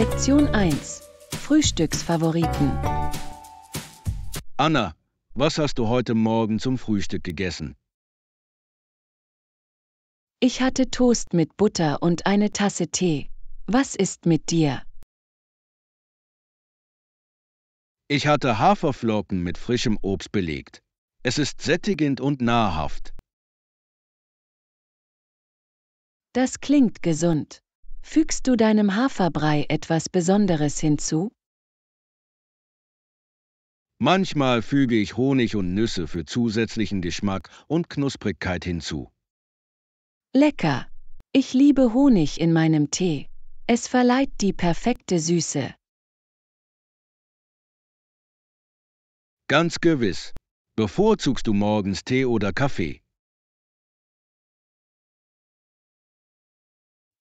Lektion 1. Frühstücksfavoriten. Anna, was hast du heute Morgen zum Frühstück gegessen? Ich hatte Toast mit Butter und eine Tasse Tee. Was ist mit dir? Ich hatte Haferflocken mit frischem Obst belegt. Es ist sättigend und nahrhaft. Das klingt gesund. Fügst du deinem Haferbrei etwas Besonderes hinzu? Manchmal füge ich Honig und Nüsse für zusätzlichen Geschmack und Knusprigkeit hinzu. Lecker! Ich liebe Honig in meinem Tee. Es verleiht die perfekte Süße. Ganz gewiss. Bevorzugst du morgens Tee oder Kaffee?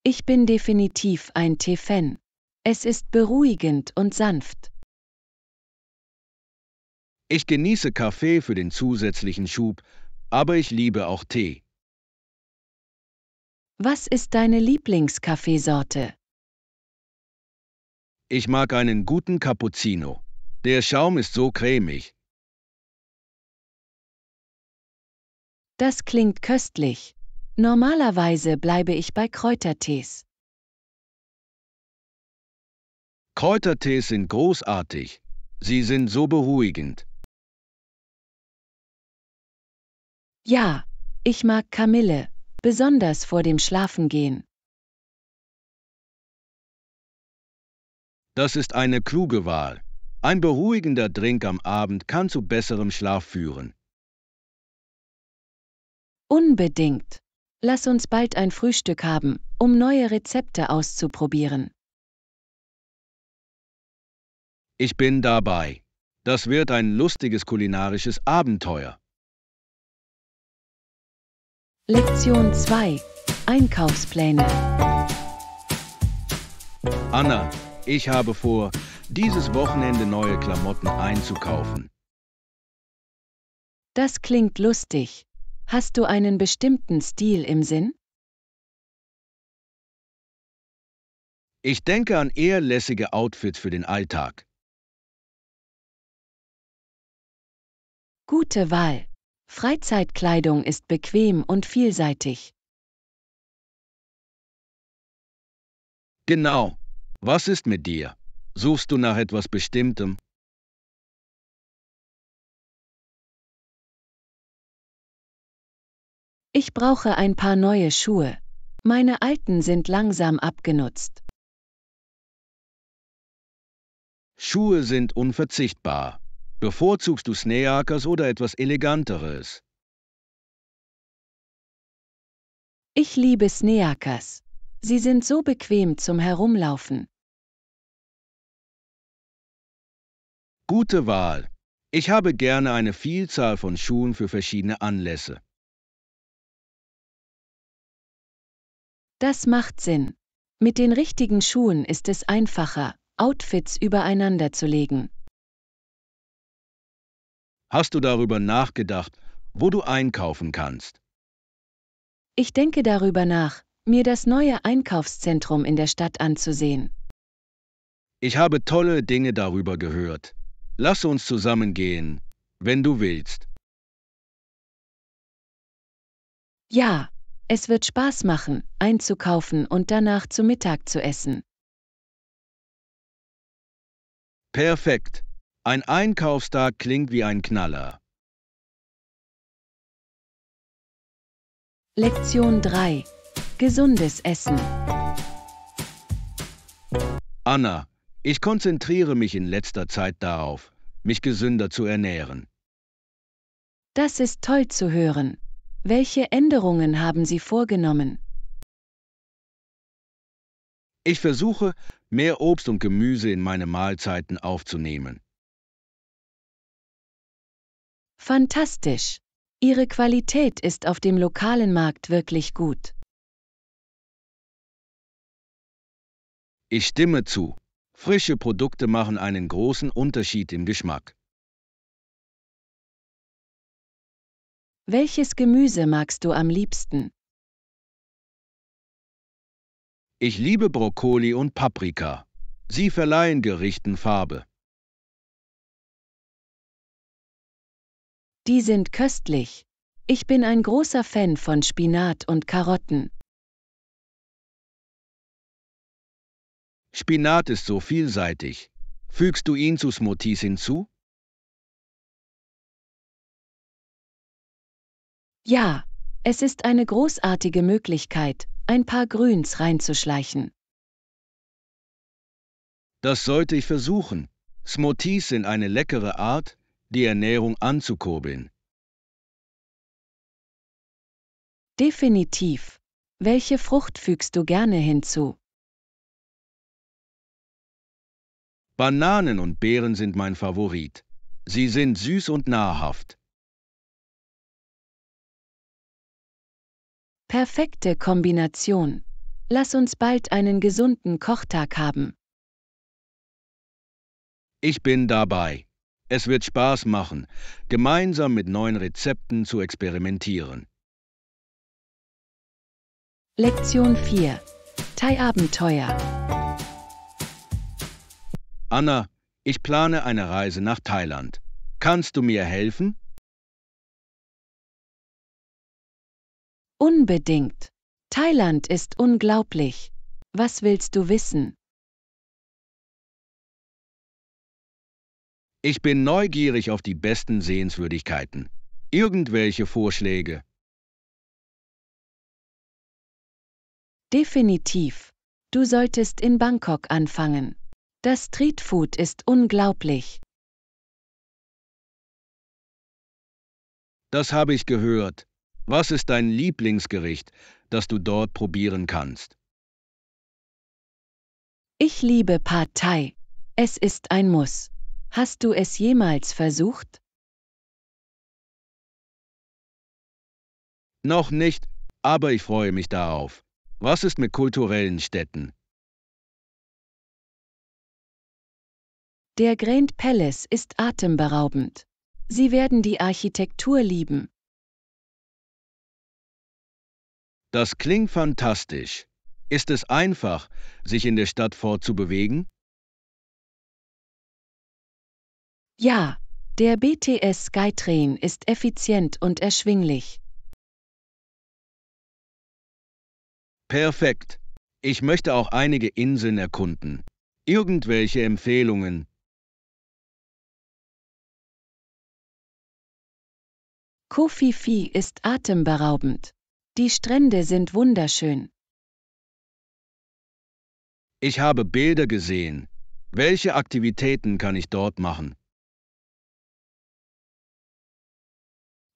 Ich bin definitiv ein Tee-Fan. Es ist beruhigend und sanft. Ich genieße Kaffee für den zusätzlichen Schub, aber ich liebe auch Tee. Was ist deine Lieblingskaffeesorte? Ich mag einen guten Cappuccino. Der Schaum ist so cremig. Das klingt köstlich. Normalerweise bleibe ich bei Kräutertees. Kräutertees sind großartig. Sie sind so beruhigend. Ja, ich mag Kamille, besonders vor dem Schlafengehen. Das ist eine kluge Wahl. Ein beruhigender Drink am Abend kann zu besserem Schlaf führen. Unbedingt. Lass uns bald ein Frühstück haben, um neue Rezepte auszuprobieren. Ich bin dabei. Das wird ein lustiges kulinarisches Abenteuer. Lektion 2. Einkaufspläne. Anna, ich habe vor, dieses Wochenende neue Klamotten einzukaufen. Das klingt lustig. Hast du einen bestimmten Stil im Sinn? Ich denke an eher lässige Outfits für den Alltag. Gute Wahl. Freizeitkleidung ist bequem und vielseitig. Genau. Was ist mit dir? Suchst du nach etwas Bestimmtem? Ich brauche ein paar neue Schuhe. Meine alten sind langsam abgenutzt. Schuhe sind unverzichtbar. Bevorzugst du Sneakers oder etwas Eleganteres? Ich liebe Sneakers. Sie sind so bequem zum Herumlaufen. Gute Wahl. Ich habe gerne eine Vielzahl von Schuhen für verschiedene Anlässe. Das macht Sinn. Mit den richtigen Schuhen ist es einfacher, Outfits übereinander zu legen. Hast du darüber nachgedacht, wo du einkaufen kannst? Ich denke darüber nach, mir das neue Einkaufszentrum in der Stadt anzusehen. Ich habe tolle Dinge darüber gehört. Lass uns zusammen gehen, wenn du willst. Ja, es wird Spaß machen, einzukaufen und danach zu Mittag zu essen. Perfekt. Ein Einkaufstag klingt wie ein Knaller. Lektion 3. Gesundes Essen. Anna, ich konzentriere mich in letzter Zeit darauf, mich gesünder zu ernähren. Das ist toll zu hören. Welche Änderungen haben Sie vorgenommen? Ich versuche, mehr Obst und Gemüse in meine Mahlzeiten aufzunehmen. Fantastisch! Ihre Qualität ist auf dem lokalen Markt wirklich gut. Ich stimme zu. Frische Produkte machen einen großen Unterschied im Geschmack. Welches Gemüse magst du am liebsten? Ich liebe Brokkoli und Paprika. Sie verleihen Gerichten Farbe. Die sind köstlich. Ich bin ein großer Fan von Spinat und Karotten. Spinat ist so vielseitig. Fügst du ihn zu Smoothies hinzu? Ja, es ist eine großartige Möglichkeit, ein paar Grüns reinzuschleichen. Das sollte ich versuchen. Smoothies sind eine leckere Art, die Ernährung anzukurbeln. Definitiv. Welche Frucht fügst du gerne hinzu? Bananen und Beeren sind mein Favorit. Sie sind süß und nahrhaft. Perfekte Kombination. Lass uns bald einen gesunden Kochtag haben. Ich bin dabei. Es wird Spaß machen, gemeinsam mit neuen Rezepten zu experimentieren. Lektion 4. Thai-Abenteuer. Anna, ich plane eine Reise nach Thailand. Kannst du mir helfen? Unbedingt. Thailand ist unglaublich. Was willst du wissen? Ich bin neugierig auf die besten Sehenswürdigkeiten. Irgendwelche Vorschläge. Definitiv. Du solltest in Bangkok anfangen. Das Streetfood ist unglaublich. Das habe ich gehört. Was ist dein Lieblingsgericht, das du dort probieren kannst? Ich liebe Partei. Es ist ein Muss. Hast du es jemals versucht? Noch nicht, aber ich freue mich darauf. Was ist mit kulturellen Städten? Der Grand Palace ist atemberaubend. Sie werden die Architektur lieben. Das klingt fantastisch. Ist es einfach, sich in der Stadt fortzubewegen? Ja, der BTS Skytrain ist effizient und erschwinglich. Perfekt. Ich möchte auch einige Inseln erkunden. Irgendwelche Empfehlungen? Kofifi ist atemberaubend. Die Strände sind wunderschön. Ich habe Bilder gesehen. Welche Aktivitäten kann ich dort machen?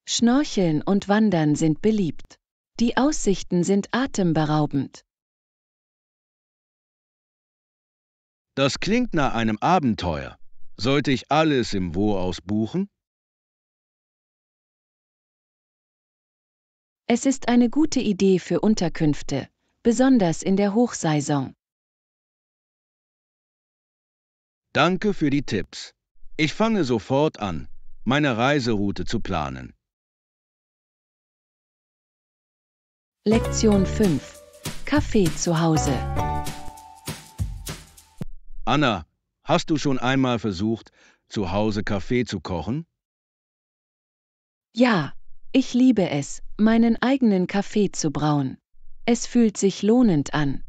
Schnorcheln und Wandern sind beliebt. Die Aussichten sind atemberaubend. Das klingt nach einem Abenteuer. Sollte ich alles im Wo buchen? Es ist eine gute Idee für Unterkünfte, besonders in der Hochsaison. Danke für die Tipps. Ich fange sofort an, meine Reiseroute zu planen. Lektion 5. Kaffee zu Hause. Anna, hast du schon einmal versucht, zu Hause Kaffee zu kochen? Ja, ich liebe es meinen eigenen Kaffee zu brauen. Es fühlt sich lohnend an.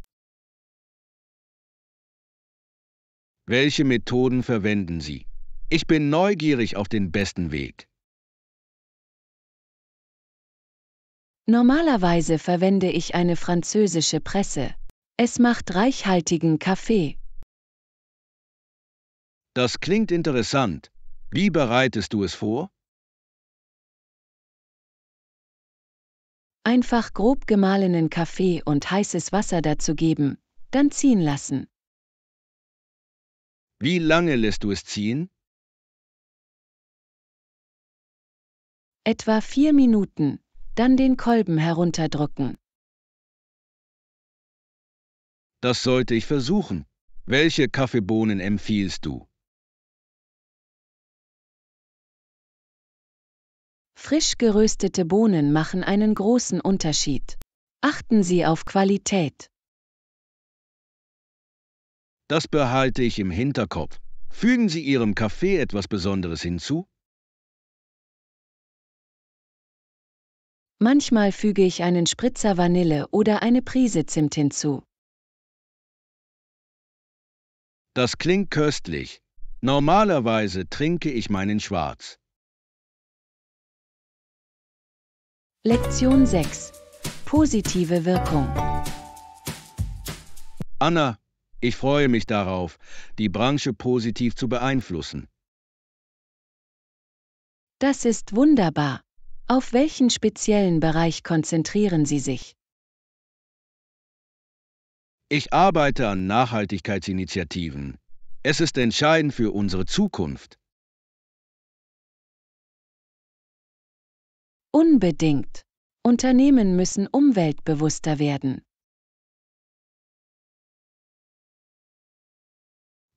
Welche Methoden verwenden Sie? Ich bin neugierig auf den besten Weg. Normalerweise verwende ich eine französische Presse. Es macht reichhaltigen Kaffee. Das klingt interessant. Wie bereitest du es vor? Einfach grob gemahlenen Kaffee und heißes Wasser dazu geben, dann ziehen lassen. Wie lange lässt du es ziehen? Etwa vier Minuten, dann den Kolben herunterdrücken. Das sollte ich versuchen. Welche Kaffeebohnen empfiehlst du? Frisch geröstete Bohnen machen einen großen Unterschied. Achten Sie auf Qualität. Das behalte ich im Hinterkopf. Fügen Sie Ihrem Kaffee etwas Besonderes hinzu? Manchmal füge ich einen Spritzer Vanille oder eine Prise Zimt hinzu. Das klingt köstlich. Normalerweise trinke ich meinen Schwarz. Lektion 6. Positive Wirkung. Anna, ich freue mich darauf, die Branche positiv zu beeinflussen. Das ist wunderbar. Auf welchen speziellen Bereich konzentrieren Sie sich? Ich arbeite an Nachhaltigkeitsinitiativen. Es ist entscheidend für unsere Zukunft. Unbedingt. Unternehmen müssen umweltbewusster werden.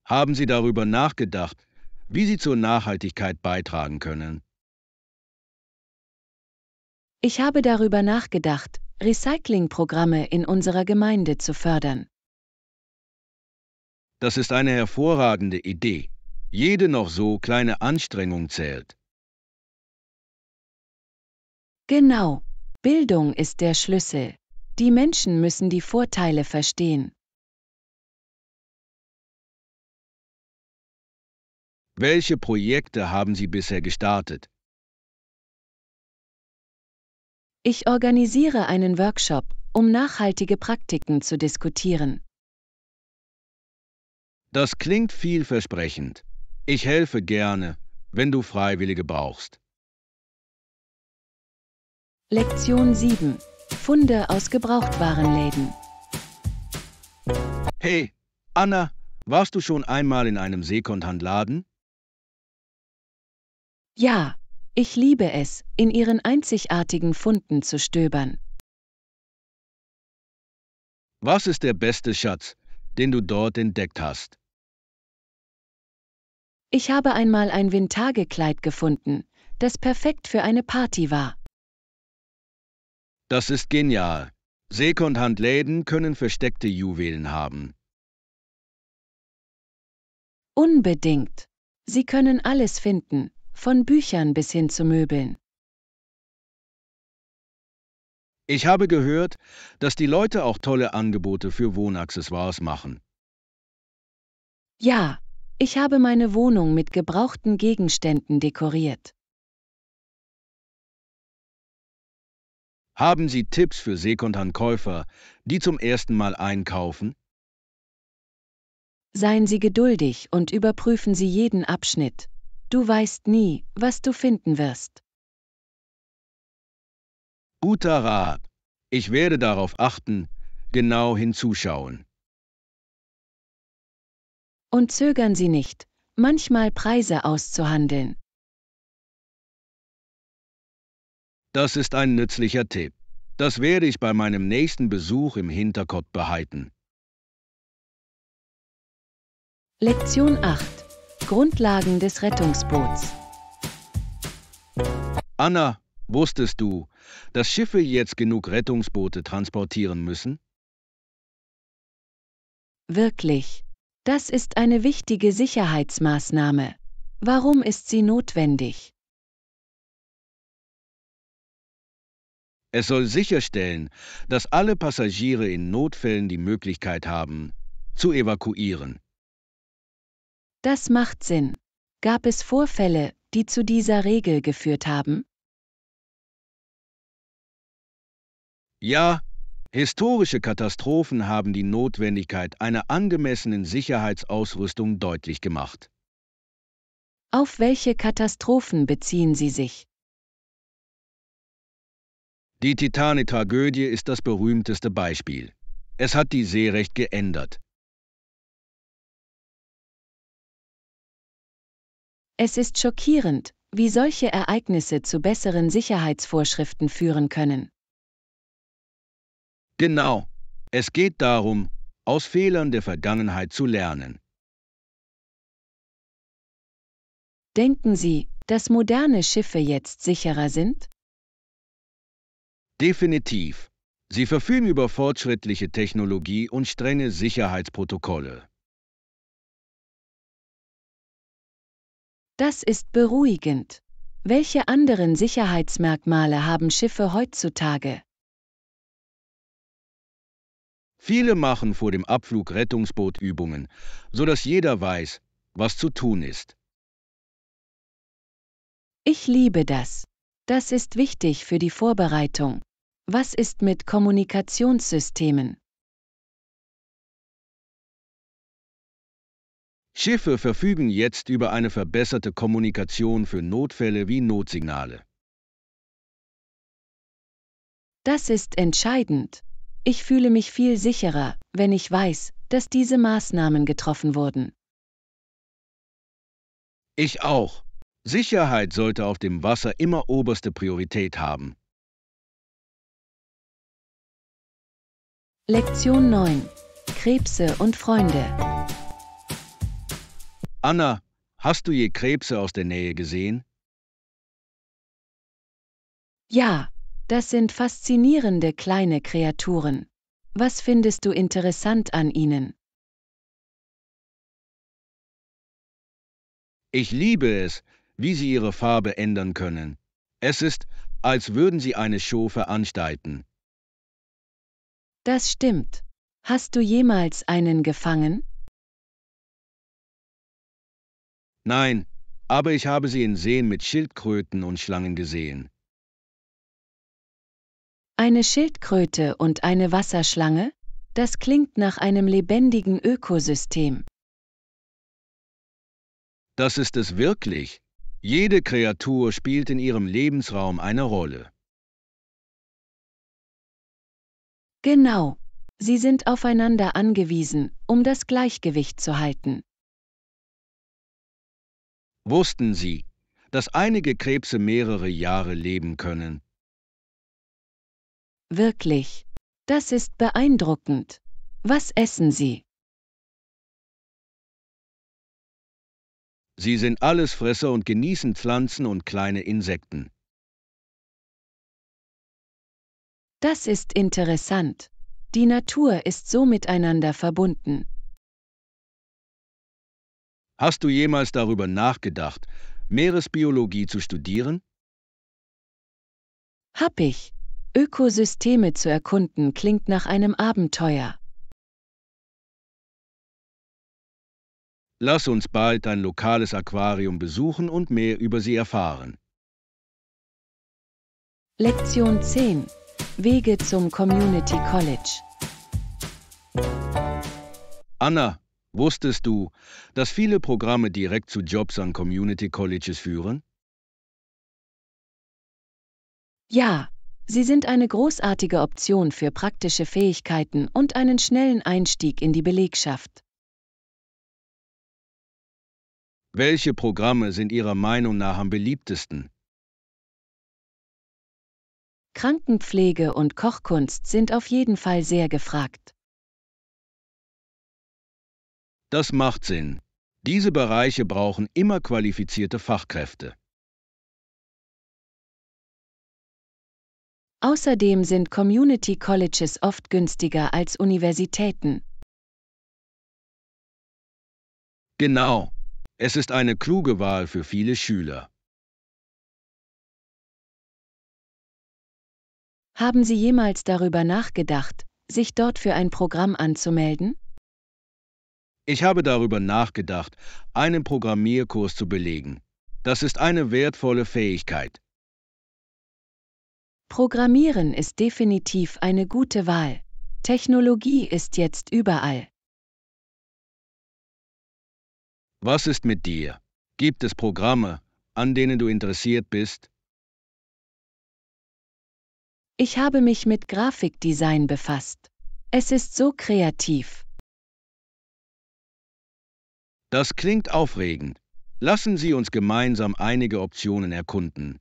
Haben Sie darüber nachgedacht, wie Sie zur Nachhaltigkeit beitragen können? Ich habe darüber nachgedacht, Recyclingprogramme in unserer Gemeinde zu fördern. Das ist eine hervorragende Idee. Jede noch so kleine Anstrengung zählt. Genau, Bildung ist der Schlüssel. Die Menschen müssen die Vorteile verstehen. Welche Projekte haben Sie bisher gestartet? Ich organisiere einen Workshop, um nachhaltige Praktiken zu diskutieren. Das klingt vielversprechend. Ich helfe gerne, wenn du Freiwillige brauchst. Lektion 7. Funde aus Gebrauchtwarenläden. Hey, Anna, warst du schon einmal in einem secondhand Ja, ich liebe es, in ihren einzigartigen Funden zu stöbern. Was ist der beste Schatz, den du dort entdeckt hast? Ich habe einmal ein vintage gefunden, das perfekt für eine Party war. Das ist genial. Secondhand-Läden können versteckte Juwelen haben. Unbedingt. Sie können alles finden, von Büchern bis hin zu Möbeln. Ich habe gehört, dass die Leute auch tolle Angebote für Wohnaccessoires machen. Ja, ich habe meine Wohnung mit gebrauchten Gegenständen dekoriert. Haben Sie Tipps für Sekundhandkäufer, die zum ersten Mal einkaufen? Seien Sie geduldig und überprüfen Sie jeden Abschnitt. Du weißt nie, was du finden wirst. Guter Rat. Ich werde darauf achten, genau hinzuschauen. Und zögern Sie nicht, manchmal Preise auszuhandeln. Das ist ein nützlicher Tipp. Das werde ich bei meinem nächsten Besuch im Hinterkopf behalten. Lektion 8. Grundlagen des Rettungsboots. Anna, wusstest du, dass Schiffe jetzt genug Rettungsboote transportieren müssen? Wirklich. Das ist eine wichtige Sicherheitsmaßnahme. Warum ist sie notwendig? Es soll sicherstellen, dass alle Passagiere in Notfällen die Möglichkeit haben, zu evakuieren. Das macht Sinn. Gab es Vorfälle, die zu dieser Regel geführt haben? Ja, historische Katastrophen haben die Notwendigkeit einer angemessenen Sicherheitsausrüstung deutlich gemacht. Auf welche Katastrophen beziehen Sie sich? Die Titanic-Tragödie ist das berühmteste Beispiel. Es hat die Seerecht geändert. Es ist schockierend, wie solche Ereignisse zu besseren Sicherheitsvorschriften führen können. Genau, es geht darum, aus Fehlern der Vergangenheit zu lernen. Denken Sie, dass moderne Schiffe jetzt sicherer sind? Definitiv. Sie verfügen über fortschrittliche Technologie und strenge Sicherheitsprotokolle. Das ist beruhigend. Welche anderen Sicherheitsmerkmale haben Schiffe heutzutage? Viele machen vor dem Abflug Rettungsbootübungen, sodass jeder weiß, was zu tun ist. Ich liebe das. Das ist wichtig für die Vorbereitung. Was ist mit Kommunikationssystemen? Schiffe verfügen jetzt über eine verbesserte Kommunikation für Notfälle wie Notsignale. Das ist entscheidend. Ich fühle mich viel sicherer, wenn ich weiß, dass diese Maßnahmen getroffen wurden. Ich auch. Sicherheit sollte auf dem Wasser immer oberste Priorität haben. Lektion 9. Krebse und Freunde. Anna, hast du je Krebse aus der Nähe gesehen? Ja, das sind faszinierende kleine Kreaturen. Was findest du interessant an ihnen? Ich liebe es, wie sie ihre Farbe ändern können. Es ist, als würden sie eine Show veranstalten. Das stimmt. Hast du jemals einen gefangen? Nein, aber ich habe sie in Seen mit Schildkröten und Schlangen gesehen. Eine Schildkröte und eine Wasserschlange? Das klingt nach einem lebendigen Ökosystem. Das ist es wirklich. Jede Kreatur spielt in ihrem Lebensraum eine Rolle. Genau. Sie sind aufeinander angewiesen, um das Gleichgewicht zu halten. Wussten Sie, dass einige Krebse mehrere Jahre leben können? Wirklich. Das ist beeindruckend. Was essen Sie? Sie sind alles Fresser und genießen Pflanzen und kleine Insekten. Das ist interessant. Die Natur ist so miteinander verbunden. Hast du jemals darüber nachgedacht, Meeresbiologie zu studieren? Hab ich. Ökosysteme zu erkunden klingt nach einem Abenteuer. Lass uns bald ein lokales Aquarium besuchen und mehr über sie erfahren. Lektion 10 Wege zum Community College. Anna, wusstest du, dass viele Programme direkt zu Jobs an Community Colleges führen? Ja, sie sind eine großartige Option für praktische Fähigkeiten und einen schnellen Einstieg in die Belegschaft. Welche Programme sind Ihrer Meinung nach am beliebtesten? Krankenpflege und Kochkunst sind auf jeden Fall sehr gefragt. Das macht Sinn. Diese Bereiche brauchen immer qualifizierte Fachkräfte. Außerdem sind Community Colleges oft günstiger als Universitäten. Genau. Es ist eine kluge Wahl für viele Schüler. Haben Sie jemals darüber nachgedacht, sich dort für ein Programm anzumelden? Ich habe darüber nachgedacht, einen Programmierkurs zu belegen. Das ist eine wertvolle Fähigkeit. Programmieren ist definitiv eine gute Wahl. Technologie ist jetzt überall. Was ist mit dir? Gibt es Programme, an denen du interessiert bist? Ich habe mich mit Grafikdesign befasst. Es ist so kreativ. Das klingt aufregend. Lassen Sie uns gemeinsam einige Optionen erkunden.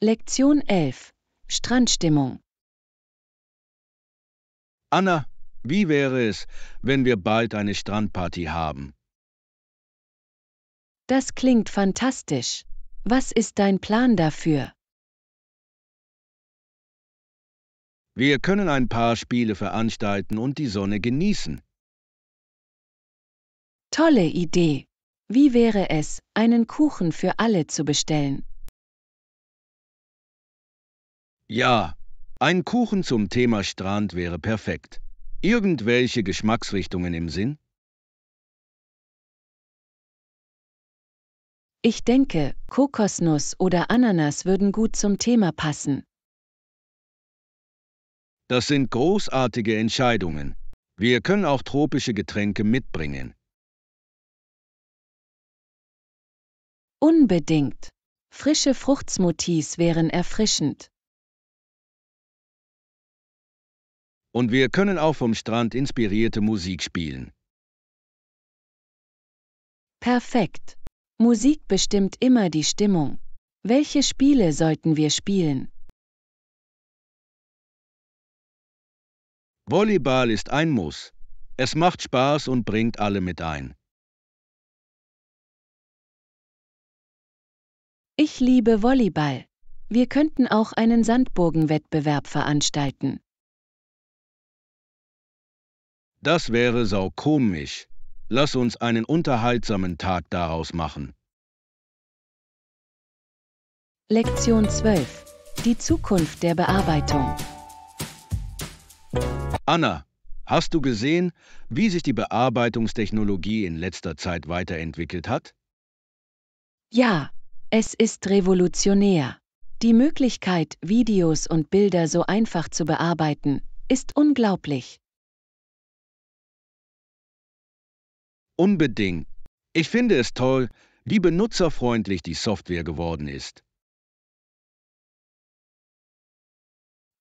Lektion 11 Strandstimmung Anna, wie wäre es, wenn wir bald eine Strandparty haben? Das klingt fantastisch. Was ist dein Plan dafür? Wir können ein paar Spiele veranstalten und die Sonne genießen. Tolle Idee! Wie wäre es, einen Kuchen für alle zu bestellen? Ja, ein Kuchen zum Thema Strand wäre perfekt. Irgendwelche Geschmacksrichtungen im Sinn? Ich denke, Kokosnuss oder Ananas würden gut zum Thema passen. Das sind großartige Entscheidungen. Wir können auch tropische Getränke mitbringen. Unbedingt. Frische Fruchtsmoothies wären erfrischend. Und wir können auch vom Strand inspirierte Musik spielen. Perfekt. Musik bestimmt immer die Stimmung. Welche Spiele sollten wir spielen? Volleyball ist ein Muss. Es macht Spaß und bringt alle mit ein. Ich liebe Volleyball. Wir könnten auch einen Sandburgenwettbewerb veranstalten. Das wäre komisch. Lass uns einen unterhaltsamen Tag daraus machen. Lektion 12. Die Zukunft der Bearbeitung. Anna, hast du gesehen, wie sich die Bearbeitungstechnologie in letzter Zeit weiterentwickelt hat? Ja, es ist revolutionär. Die Möglichkeit, Videos und Bilder so einfach zu bearbeiten, ist unglaublich. Unbedingt. Ich finde es toll, wie benutzerfreundlich die Software geworden ist.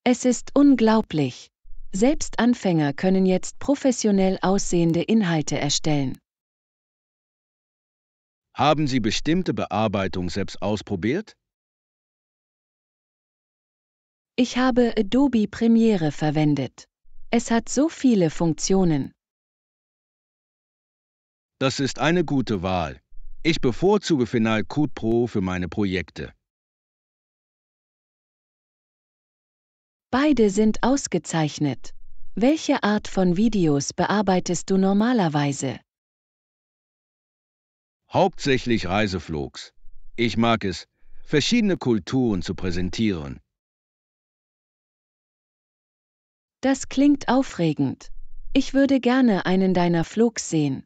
Es ist unglaublich. Selbst Anfänger können jetzt professionell aussehende Inhalte erstellen. Haben Sie bestimmte Bearbeitung selbst ausprobiert? Ich habe Adobe Premiere verwendet. Es hat so viele Funktionen. Das ist eine gute Wahl. Ich bevorzuge Final Cut Pro für meine Projekte. Beide sind ausgezeichnet. Welche Art von Videos bearbeitest du normalerweise? Hauptsächlich Reiseflogs. Ich mag es, verschiedene Kulturen zu präsentieren. Das klingt aufregend. Ich würde gerne einen deiner Flogs sehen.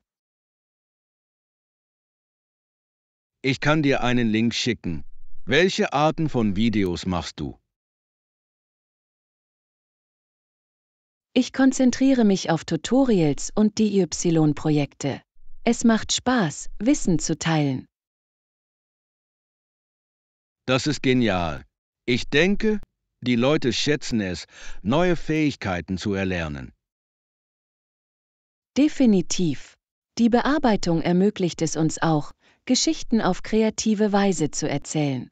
Ich kann dir einen Link schicken. Welche Arten von Videos machst du? Ich konzentriere mich auf Tutorials und DY-Projekte. Es macht Spaß, Wissen zu teilen. Das ist genial. Ich denke, die Leute schätzen es, neue Fähigkeiten zu erlernen. Definitiv. Die Bearbeitung ermöglicht es uns auch, Geschichten auf kreative Weise zu erzählen.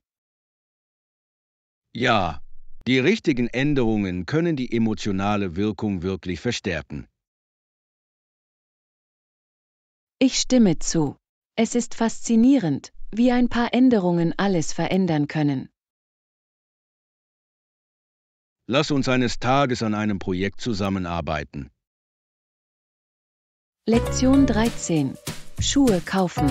Ja, die richtigen Änderungen können die emotionale Wirkung wirklich verstärken. Ich stimme zu. Es ist faszinierend, wie ein paar Änderungen alles verändern können. Lass uns eines Tages an einem Projekt zusammenarbeiten. Lektion 13. Schuhe kaufen.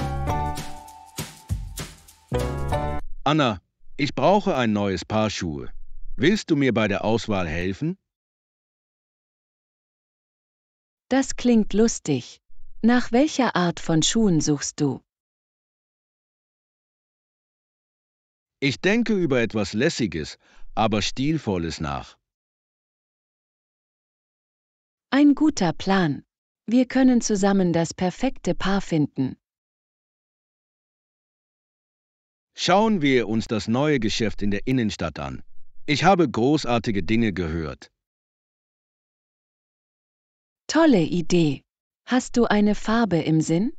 Anna, ich brauche ein neues Paar Schuhe. Willst du mir bei der Auswahl helfen? Das klingt lustig. Nach welcher Art von Schuhen suchst du? Ich denke über etwas Lässiges, aber Stilvolles nach. Ein guter Plan. Wir können zusammen das perfekte Paar finden. Schauen wir uns das neue Geschäft in der Innenstadt an. Ich habe großartige Dinge gehört. Tolle Idee. Hast du eine Farbe im Sinn?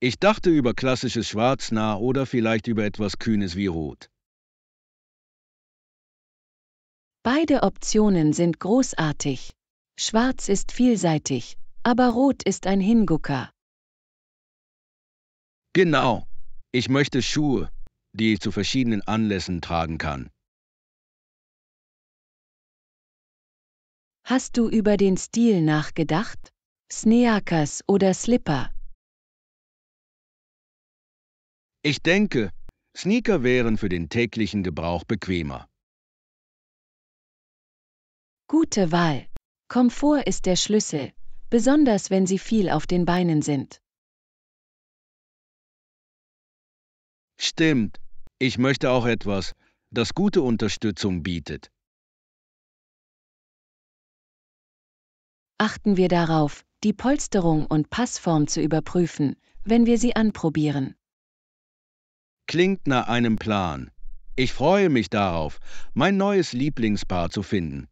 Ich dachte über klassisches Schwarz nah oder vielleicht über etwas Kühnes wie Rot. Beide Optionen sind großartig. Schwarz ist vielseitig, aber Rot ist ein Hingucker. Genau. Ich möchte Schuhe, die ich zu verschiedenen Anlässen tragen kann. Hast du über den Stil nachgedacht? Sneakers oder Slipper? Ich denke, Sneaker wären für den täglichen Gebrauch bequemer. Gute Wahl. Komfort ist der Schlüssel, besonders wenn sie viel auf den Beinen sind. Stimmt, ich möchte auch etwas, das gute Unterstützung bietet. Achten wir darauf, die Polsterung und Passform zu überprüfen, wenn wir sie anprobieren. Klingt nach einem Plan. Ich freue mich darauf, mein neues Lieblingspaar zu finden.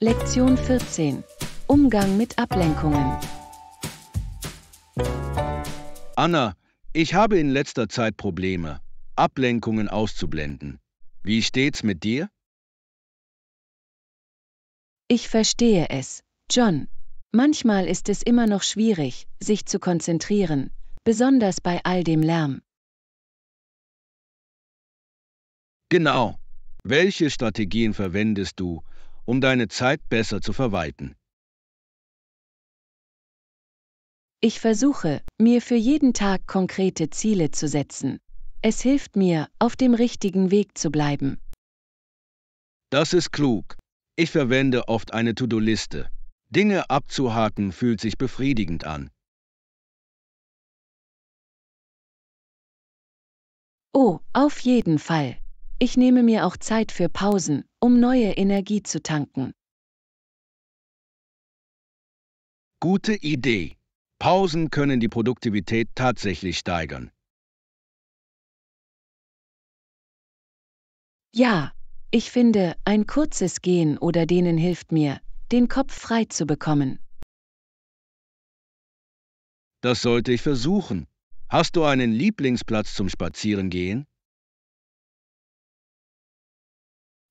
Lektion 14 Umgang mit Ablenkungen Anna, ich habe in letzter Zeit Probleme, Ablenkungen auszublenden. Wie steht's mit dir? Ich verstehe es, John. Manchmal ist es immer noch schwierig, sich zu konzentrieren, besonders bei all dem Lärm. Genau. Welche Strategien verwendest du, um deine Zeit besser zu verwalten? Ich versuche, mir für jeden Tag konkrete Ziele zu setzen. Es hilft mir, auf dem richtigen Weg zu bleiben. Das ist klug. Ich verwende oft eine To-Do-Liste. Dinge abzuhaken fühlt sich befriedigend an. Oh, auf jeden Fall. Ich nehme mir auch Zeit für Pausen, um neue Energie zu tanken. Gute Idee. Pausen können die Produktivität tatsächlich steigern. Ja, ich finde, ein kurzes Gehen oder Dehnen hilft mir, den Kopf frei zu bekommen. Das sollte ich versuchen. Hast du einen Lieblingsplatz zum Spazierengehen?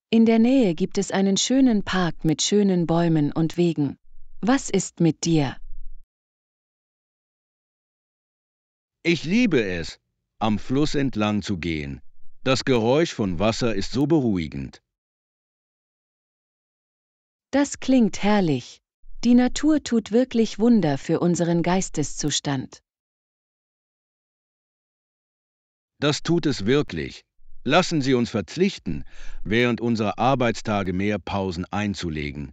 In der Nähe gibt es einen schönen Park mit schönen Bäumen und Wegen. Was ist mit dir? Ich liebe es, am Fluss entlang zu gehen. Das Geräusch von Wasser ist so beruhigend. Das klingt herrlich. Die Natur tut wirklich Wunder für unseren Geisteszustand. Das tut es wirklich. Lassen Sie uns verzichten, während unserer Arbeitstage mehr Pausen einzulegen.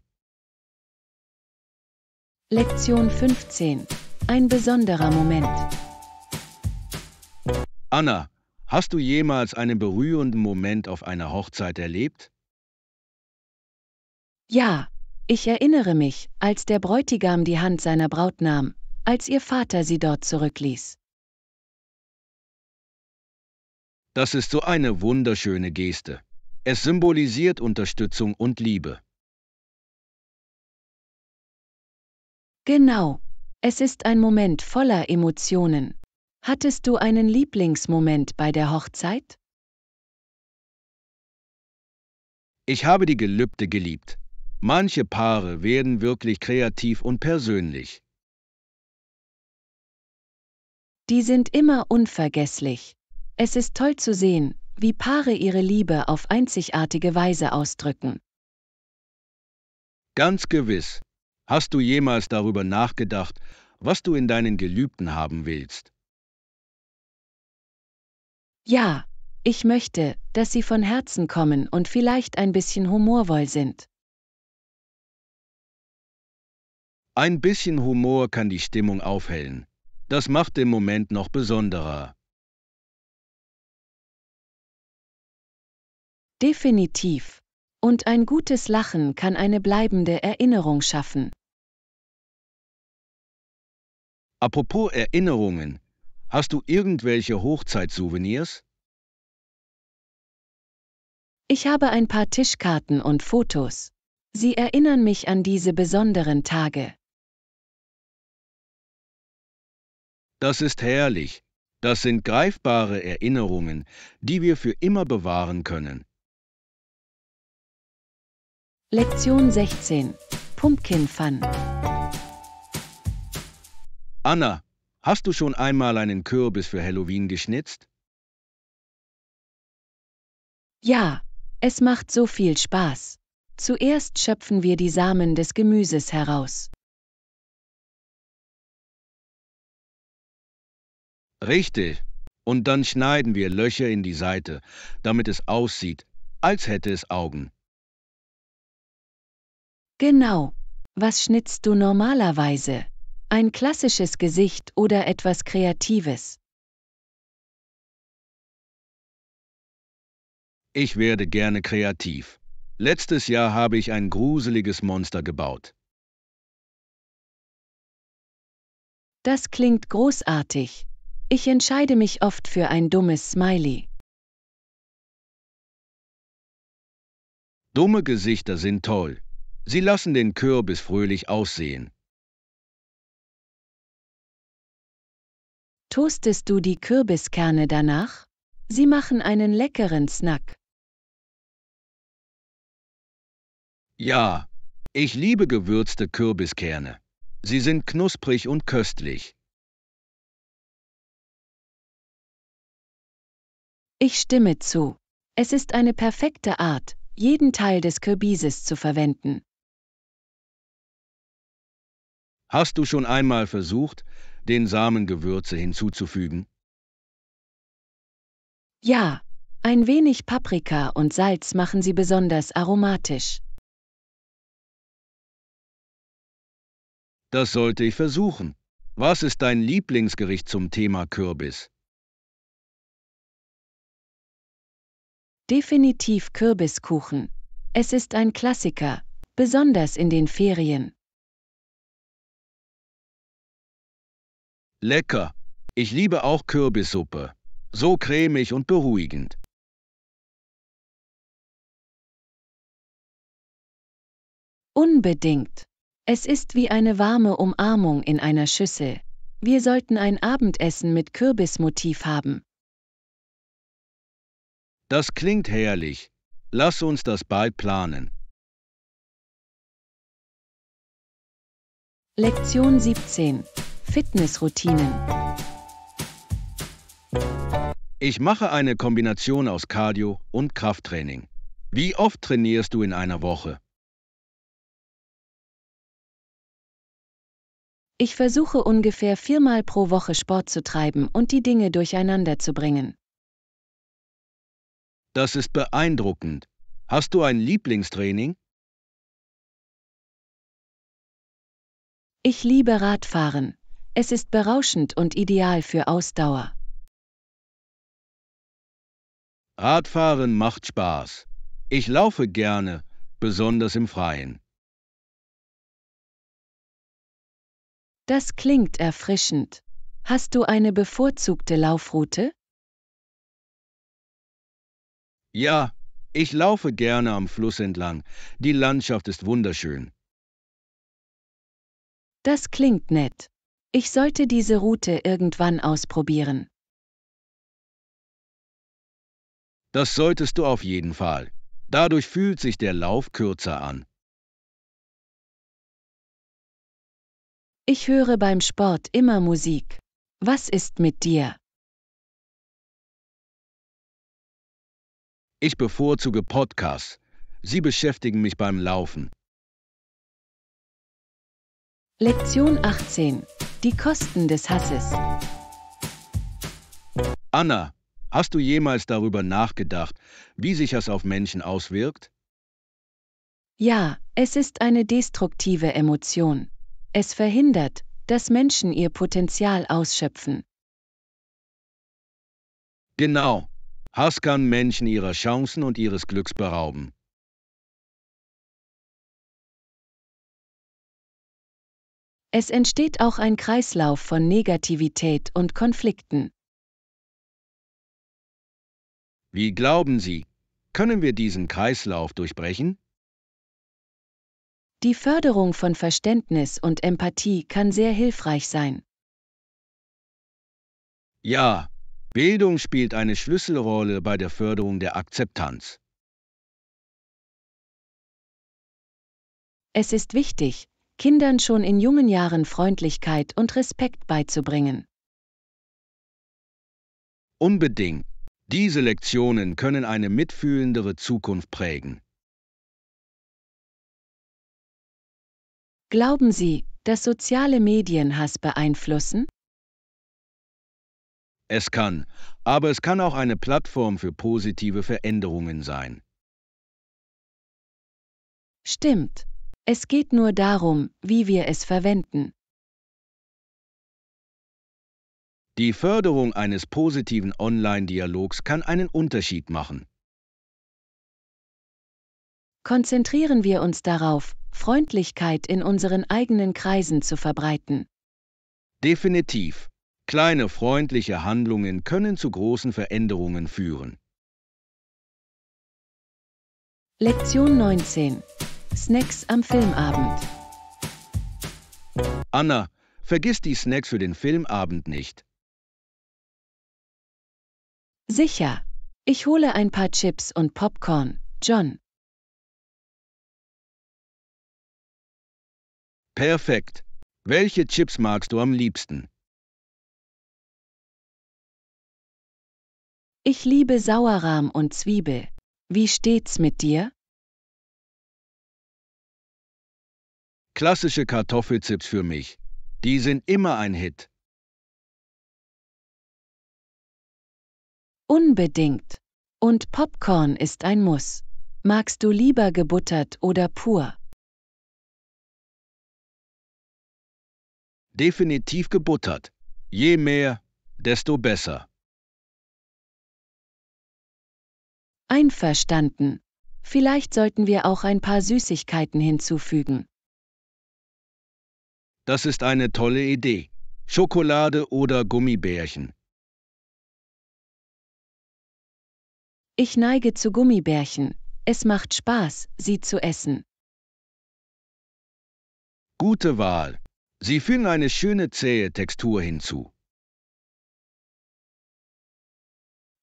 Lektion 15. Ein besonderer Moment. Anna, hast du jemals einen berührenden Moment auf einer Hochzeit erlebt? Ja, ich erinnere mich, als der Bräutigam die Hand seiner Braut nahm, als ihr Vater sie dort zurückließ. Das ist so eine wunderschöne Geste. Es symbolisiert Unterstützung und Liebe. Genau. Es ist ein Moment voller Emotionen, Hattest du einen Lieblingsmoment bei der Hochzeit? Ich habe die Gelübde geliebt. Manche Paare werden wirklich kreativ und persönlich. Die sind immer unvergesslich. Es ist toll zu sehen, wie Paare ihre Liebe auf einzigartige Weise ausdrücken. Ganz gewiss. Hast du jemals darüber nachgedacht, was du in deinen Gelübden haben willst? Ja, ich möchte, dass Sie von Herzen kommen und vielleicht ein bisschen humorvoll sind. Ein bisschen Humor kann die Stimmung aufhellen. Das macht den Moment noch besonderer. Definitiv. Und ein gutes Lachen kann eine bleibende Erinnerung schaffen. Apropos Erinnerungen, Hast du irgendwelche Hochzeitssouvenirs? Ich habe ein paar Tischkarten und Fotos. Sie erinnern mich an diese besonderen Tage. Das ist herrlich. Das sind greifbare Erinnerungen, die wir für immer bewahren können. Lektion 16. Pumpkin Fun. Anna, Hast du schon einmal einen Kürbis für Halloween geschnitzt? Ja, es macht so viel Spaß. Zuerst schöpfen wir die Samen des Gemüses heraus. Richtig. Und dann schneiden wir Löcher in die Seite, damit es aussieht, als hätte es Augen. Genau. Was schnitzt du normalerweise? Ein klassisches Gesicht oder etwas Kreatives. Ich werde gerne kreativ. Letztes Jahr habe ich ein gruseliges Monster gebaut. Das klingt großartig. Ich entscheide mich oft für ein dummes Smiley. Dumme Gesichter sind toll. Sie lassen den Kürbis fröhlich aussehen. Toastest du die Kürbiskerne danach? Sie machen einen leckeren Snack. Ja, ich liebe gewürzte Kürbiskerne. Sie sind knusprig und köstlich. Ich stimme zu. Es ist eine perfekte Art, jeden Teil des Kürbises zu verwenden. Hast du schon einmal versucht, den Samengewürze hinzuzufügen? Ja, ein wenig Paprika und Salz machen sie besonders aromatisch. Das sollte ich versuchen. Was ist dein Lieblingsgericht zum Thema Kürbis? Definitiv Kürbiskuchen. Es ist ein Klassiker, besonders in den Ferien. Lecker. Ich liebe auch Kürbissuppe. So cremig und beruhigend. Unbedingt. Es ist wie eine warme Umarmung in einer Schüssel. Wir sollten ein Abendessen mit Kürbismotiv haben. Das klingt herrlich. Lass uns das bald planen. Lektion 17 Fitnessroutinen. Ich mache eine Kombination aus Cardio und Krafttraining. Wie oft trainierst du in einer Woche? Ich versuche ungefähr viermal pro Woche Sport zu treiben und die Dinge durcheinander zu bringen. Das ist beeindruckend. Hast du ein Lieblingstraining? Ich liebe Radfahren. Es ist berauschend und ideal für Ausdauer. Radfahren macht Spaß. Ich laufe gerne, besonders im Freien. Das klingt erfrischend. Hast du eine bevorzugte Laufroute? Ja, ich laufe gerne am Fluss entlang. Die Landschaft ist wunderschön. Das klingt nett. Ich sollte diese Route irgendwann ausprobieren. Das solltest du auf jeden Fall. Dadurch fühlt sich der Lauf kürzer an. Ich höre beim Sport immer Musik. Was ist mit dir? Ich bevorzuge Podcasts. Sie beschäftigen mich beim Laufen. Lektion 18. Die Kosten des Hasses. Anna, hast du jemals darüber nachgedacht, wie sich Hass auf Menschen auswirkt? Ja, es ist eine destruktive Emotion. Es verhindert, dass Menschen ihr Potenzial ausschöpfen. Genau. Hass kann Menschen ihrer Chancen und ihres Glücks berauben. Es entsteht auch ein Kreislauf von Negativität und Konflikten. Wie glauben Sie, können wir diesen Kreislauf durchbrechen? Die Förderung von Verständnis und Empathie kann sehr hilfreich sein. Ja, Bildung spielt eine Schlüsselrolle bei der Förderung der Akzeptanz. Es ist wichtig, Kindern schon in jungen Jahren Freundlichkeit und Respekt beizubringen. Unbedingt. Diese Lektionen können eine mitfühlendere Zukunft prägen. Glauben Sie, dass soziale Medien Hass beeinflussen? Es kann, aber es kann auch eine Plattform für positive Veränderungen sein. Stimmt. Es geht nur darum, wie wir es verwenden. Die Förderung eines positiven Online-Dialogs kann einen Unterschied machen. Konzentrieren wir uns darauf, Freundlichkeit in unseren eigenen Kreisen zu verbreiten. Definitiv. Kleine freundliche Handlungen können zu großen Veränderungen führen. Lektion 19 Snacks am Filmabend. Anna, vergiss die Snacks für den Filmabend nicht. Sicher. Ich hole ein paar Chips und Popcorn, John. Perfekt. Welche Chips magst du am liebsten? Ich liebe Sauerrahm und Zwiebel. Wie steht's mit dir? Klassische Kartoffelchips für mich. Die sind immer ein Hit. Unbedingt. Und Popcorn ist ein Muss. Magst du lieber gebuttert oder pur? Definitiv gebuttert. Je mehr, desto besser. Einverstanden. Vielleicht sollten wir auch ein paar Süßigkeiten hinzufügen. Das ist eine tolle Idee. Schokolade oder Gummibärchen. Ich neige zu Gummibärchen. Es macht Spaß, sie zu essen. Gute Wahl. Sie fügen eine schöne zähe Textur hinzu.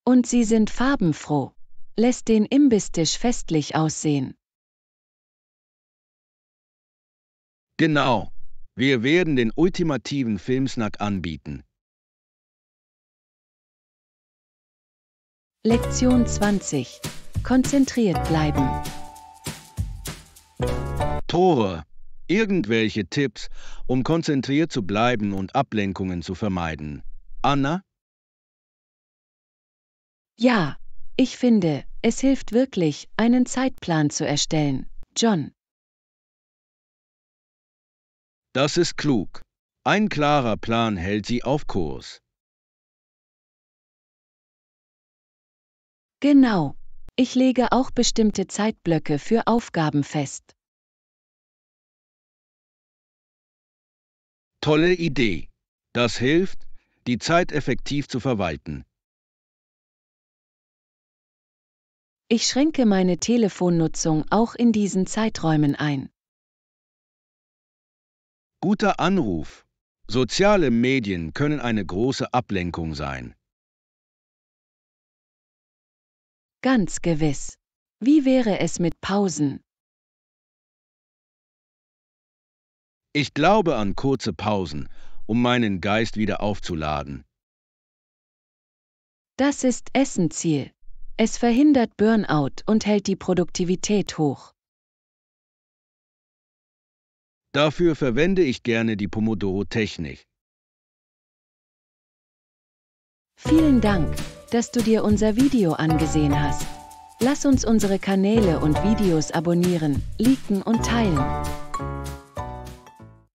Und sie sind farbenfroh. Lässt den Imbistisch festlich aussehen. Genau, wir werden den ultimativen Filmsnack anbieten. Lektion 20. Konzentriert bleiben. Tore. Irgendwelche Tipps, um konzentriert zu bleiben und Ablenkungen zu vermeiden. Anna? Ja, ich finde, es hilft wirklich, einen Zeitplan zu erstellen. John. Das ist klug. Ein klarer Plan hält sie auf Kurs. Genau. Ich lege auch bestimmte Zeitblöcke für Aufgaben fest. Tolle Idee. Das hilft, die Zeit effektiv zu verwalten. Ich schränke meine Telefonnutzung auch in diesen Zeiträumen ein. Guter Anruf. Soziale Medien können eine große Ablenkung sein. Ganz gewiss. Wie wäre es mit Pausen? Ich glaube an kurze Pausen, um meinen Geist wieder aufzuladen. Das ist Essenziel. Es verhindert Burnout und hält die Produktivität hoch. Dafür verwende ich gerne die Pomodoro-Technik. Vielen Dank, dass du dir unser Video angesehen hast. Lass uns unsere Kanäle und Videos abonnieren, liken und teilen.